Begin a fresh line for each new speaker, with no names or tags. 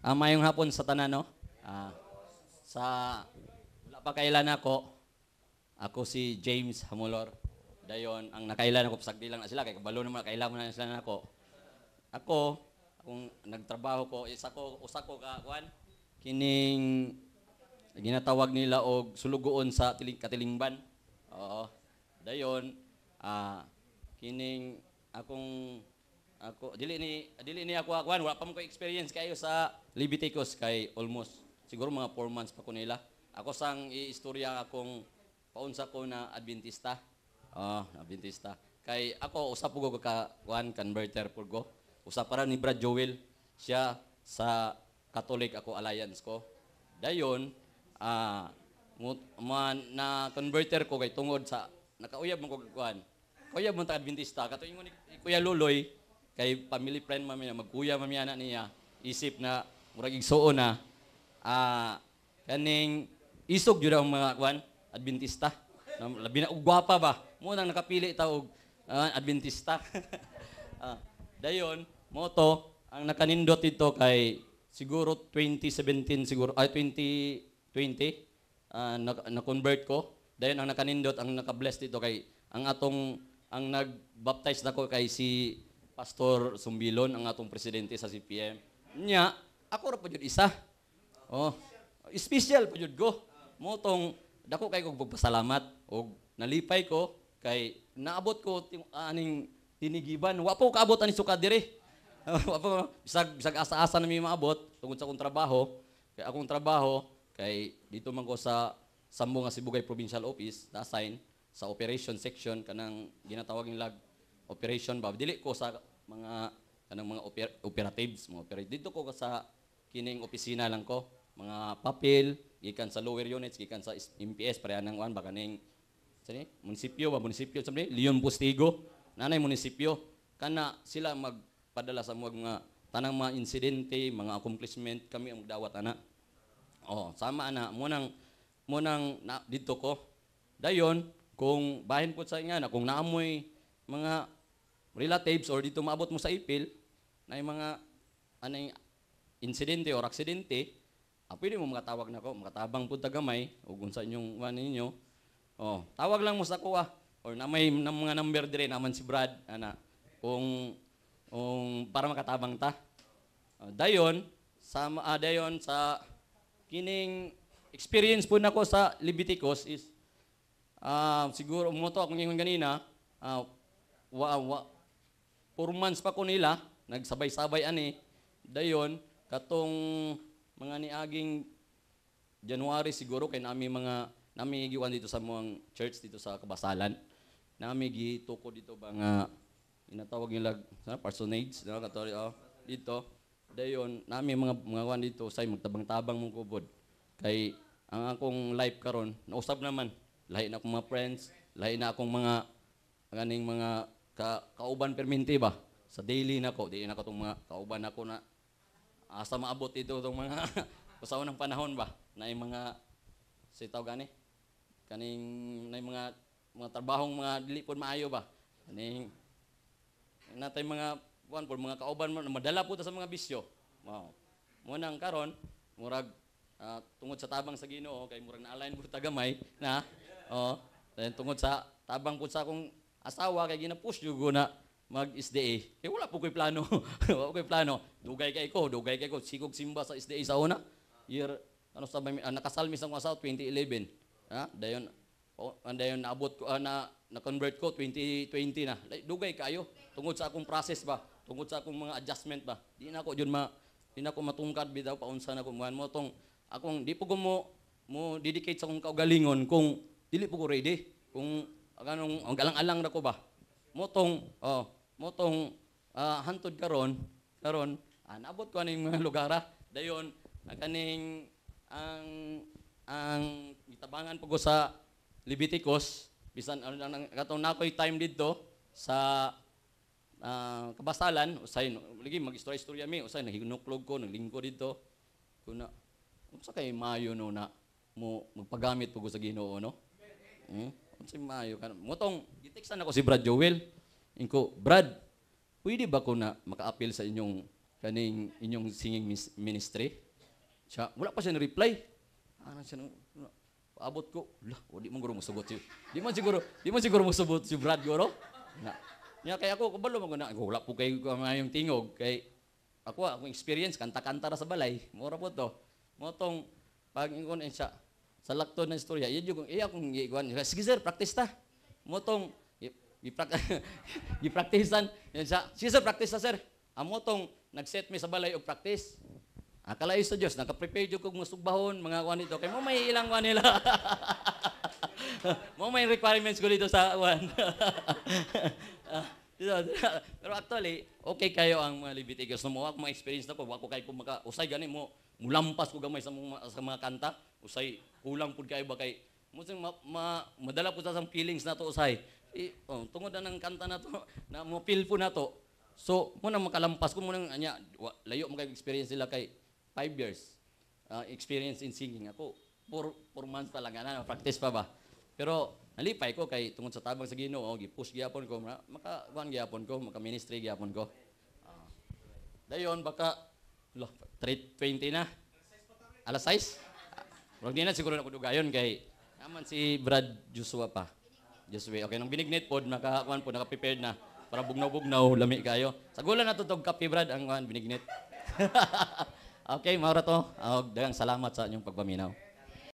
Ah, mayong hapon sa tanan, no? Ah, sa wala pa kailan ako, ako si James Hamulor. Dayon, ang nakailan ako, pasagdi lang na sila, kay kabalo naman, nakailan mo na sila na ako. Ako, akong nagtrabaho ko, isa ko, usak ko ka, kuan, kining ginatawag nila og sulugoon sa tiling, katilingban. Oo. Dayon, ah, kining akong ako, dili ni, dili ni ako akuan, wala pa mo ko experience kayo sa Leviticus kay almost, siguro mga 4 months pa ko nila. Ako sang iistorya akong paunsa ko na Adventista. Oh, Adventista. Kay ako, usa pugo ka kuan converter po ko. Usap para ni Brad Joel. Siya sa Catholic ako alliance ko. Dayon, ah, uh, man, na converter ko kay tungod sa nakauyab mo ko kuan. Kuya mo ta Adventista, katuingon ni Kuya Luloy, kay family friend mami na magkuya mami anak niya isip na murag igsuon na ah kaning isog jud ang mga kwan adventista labi na og gwapa ba mo nang nakapili ta og uh, adventista ah, dayon mo ang nakanindot dito kay siguro 2017 siguro ay 2020 uh, ah, na-convert ko. Dayon ang nakanindot, ang nakabless dito kay ang atong ang nagbaptize nako kay si Pastor Sumbilon, ang atong presidente sa CPM. Nya, ako ra po yun isa. Oh, special po yun ko. Motong, dako kay kong pagpasalamat. og nalipay ko, kay naabot ko ting, aning tinigiban. Wa po kaabot ani suka dire. Wa po bisag bisag asa-asa na mi maabot tungod sa akong trabaho. Kay akong trabaho kay dito man ko sa Sambo nga Sibugay Provincial Office na assign sa operation section kanang ginatawag nilang operation ba dili ko sa mga kanang mga oper, operatives, mga operatives. Dito ko sa kining opisina lang ko, mga papel, gikan sa lower units, gikan sa MPS, pareha ng one, baka ning, sabi, munisipyo ba, munisipyo, sabi, Leon Bustigo, nanay munisipyo, kana sila magpadala sa mga tanang mga insidente, mga accomplishment, kami ang magdawat, ana. Oh, sama, ana, mo munang, munang, na, dito ko, dayon, kung bahin po sa inyo na, kung naamoy mga relatives or dito maabot mo sa ipil na yung mga ano yung insidente or aksidente, ah, pwede mo makatawag na ko, makatabang po tagamay, o kung sa inyong ano ninyo, oh, tawag lang mo sa kuha, or na may na mga number dire naman si Brad, ana, kung, kung para makatabang ta. Oh, dayon, sa, uh, dayon sa kining experience po nako sa Leviticus is ah, siguro mo to akong ingon ganina uh, ah, wa, wa, 4 months pa ko nila, nagsabay-sabay ani, dayon, katong mga niaging January siguro kay nami mga nami giwan dito sa mga church dito sa Kabasalan. Nami gituko dito ba nga inatawag nila sa personage no? katori oh, dito. Dayon nami mga mga kwan dito say magtabang-tabang mong kubod. Kay ang akong life karon nausab naman lahi na akong mga friends, lahi na akong mga ganing mga ka kauban perminti ba? Sa daily nako di na ko mga kauban nako na asa ah, maabot ito tong mga usaw ng panahon ba? Na yung mga sitaw gani? Kaning na yung mga mga trabahong mga dili pod maayo ba? Kaning natay mga kuan pod mga kauban man madala po sa mga bisyo. Wow. Muna ang karon, murag uh, tungod sa tabang sa Ginoo kay murag na-align po tagamay na oh tungod sa tabang po sa akong asawa kay ginapush jugo na mag SDA. Kay eh, wala po ko'y plano. wala ko'y plano. Dugay kay ko, dugay kay ko. Sigog simba sa SDA sa una. Year, ano sa may, uh, ah, nakasalmis ang asawa 2011. Ha? Dayon, oh, dayon naabot ko, uh, na, na-convert ko 2020 na. Like, dugay kayo. Tungod sa akong process ba? Tungod sa akong mga adjustment ba? Di na ako dyan ma, di na ako matungkad bitaw paunsa na kumuhan mo tong akong di po ko mo mo dedicate sa akong kaugalingon kung dili po ko ready kung ganong ang galang-alang na ko ba motong oh motong uh, hantod karon karon ah, naabot ko aning mga lugar dayon kaning ang ang itabangan ko sa Leviticus bisan ano nang katong nakoy time didto sa uh, kabasalan usay lagi magistorya istorya mi usay nahinuklog ko naglingko didto kuna unsa kay mayo no na mo magpagamit pag sa Ginoo no hmm? Unsa maayo ka? Motong gitiksan ako si Brad Joel. Inko, Brad, pwede ba ko na maka-appeal sa inyong kaning inyong singing ministry? Siya, wala pa siya reply. Ano siya nung, paabot ko, la, oh, di mo siguro musubot si, di mo siguro, di mo siguro musubot si Brad Goro. Na, niya kaya ako, kabalo mo na, wala po ko mayong tingog, kay ako, akong experience, kanta-kanta ra sa balay, mura po to. Motong, pag ingon eh, siya, sa lakto ng istorya, yun yung iya kung iiguan. Sige sir, practice ta. Motong, gipraktisan. Yan siya, sige sir, practice ta sir. Amotong, nag-set mi sa balay og practice. Akalayo ah, sa Dios, naka-prepare jud kog mga mga kwan dito. Kay mo may ilang kwan nila. mo may requirements ko dito sa kwan. Pero actually, okay kayo ang mga Leviticus. Nung ako mga experience na po, ako kayo kung maka, usay gani mo, mulampas ko gamay sa mga, sa mga kanta, usay, kulang po kayo ba kay, musin, ma, ma, madala po sa sang feelings na to usay. I, oh, tungod na ng kanta na to, na mo feel po na to. So, muna makalampas ko muna, anya, layo mo kayo experience nila kay five years. Uh, experience in singing ako, four, four months pa lang, ano, practice pa ba? Pero, Nalipay ko kay tungod sa tabang sa Ginoo, oh, gipus gyapon ko, maka wan gyapon ko, maka ministry gyapon ko. Uh, dayon baka lo 320 na. Alas 6? Wag uh, na siguro na ko dugayon kay naman si Brad Joshua pa. Joshua, okay nang binignit pod maka wan pod naka na para bugnaw-bugnaw lami kayo. Sagulan na tutog kape Brad ang binignit. okay, maura to. Og dagang salamat sa inyong pagpaminaw.